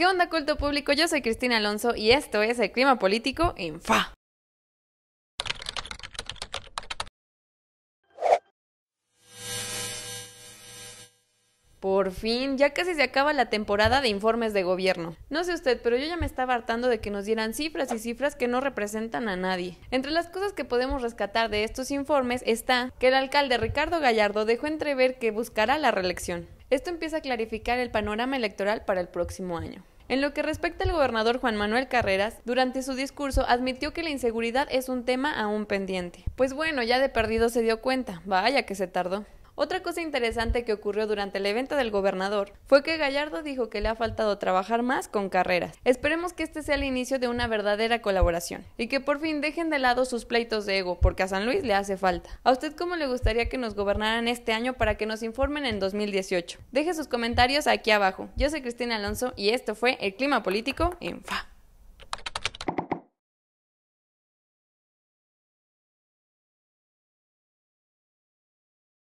¿Qué onda, culto público? Yo soy Cristina Alonso y esto es el clima político en FA. Por fin, ya casi se acaba la temporada de informes de gobierno. No sé usted, pero yo ya me estaba hartando de que nos dieran cifras y cifras que no representan a nadie. Entre las cosas que podemos rescatar de estos informes está que el alcalde Ricardo Gallardo dejó entrever que buscará la reelección. Esto empieza a clarificar el panorama electoral para el próximo año. En lo que respecta al gobernador Juan Manuel Carreras, durante su discurso admitió que la inseguridad es un tema aún pendiente. Pues bueno, ya de perdido se dio cuenta, vaya que se tardó. Otra cosa interesante que ocurrió durante el evento del gobernador fue que Gallardo dijo que le ha faltado trabajar más con carreras. Esperemos que este sea el inicio de una verdadera colaboración y que por fin dejen de lado sus pleitos de ego, porque a San Luis le hace falta. ¿A usted cómo le gustaría que nos gobernaran este año para que nos informen en 2018? Deje sus comentarios aquí abajo. Yo soy Cristina Alonso y esto fue El Clima Político en FA.